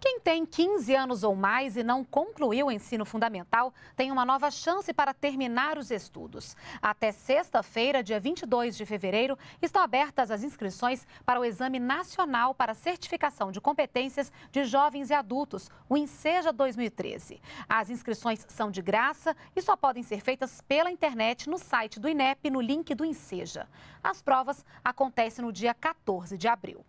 Quem tem 15 anos ou mais e não concluiu o ensino fundamental tem uma nova chance para terminar os estudos. Até sexta-feira, dia 22 de fevereiro, estão abertas as inscrições para o Exame Nacional para Certificação de Competências de Jovens e Adultos, o INSEJA 2013. As inscrições são de graça e só podem ser feitas pela internet no site do INEP, no link do INSEJA. As provas acontecem no dia 14 de abril.